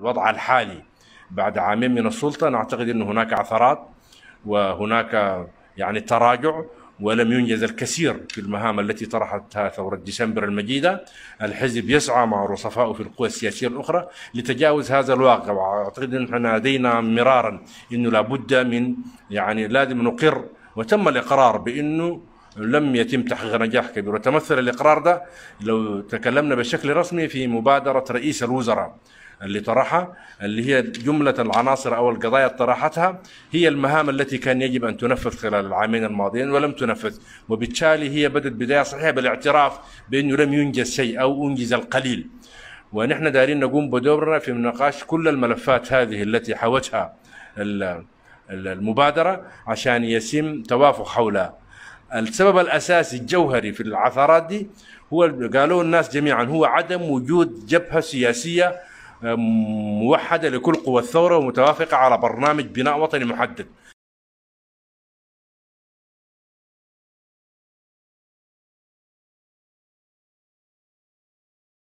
الوضع الحالي بعد عامين من السلطة نعتقد أن هناك عثرات وهناك يعني تراجع ولم ينجز الكثير في المهام التي طرحتها ثورة ديسمبر المجيدة الحزب يسعى مع رصفائه في القوى السياسية الأخرى لتجاوز هذا الواقع وأعتقد أننا احنا نادينا مرارا أنه لابد من يعني لازم نقر وتم الإقرار بأنه لم يتم تحقيق نجاح كبير وتمثل الإقرار ده لو تكلمنا بشكل رسمي في مبادرة رئيس الوزراء اللي طرحها اللي هي جملة العناصر أو القضايا اللي طرحتها هي المهام التي كان يجب أن تنفذ خلال العامين الماضيين ولم تنفذ وبالتالي هي بدت بداية صحيحة بالاعتراف بأنه لم ينجز شيء أو أنجز القليل ونحن دارين نقوم بدورنا في نقاش كل الملفات هذه التي حوتها المبادرة عشان يتم توافق حولها السبب الأساسي الجوهري في العثرات دي هو قالوا الناس جميعا هو عدم وجود جبهة سياسية موحده لكل قوى الثوره ومتوافقه على برنامج بناء وطني محدد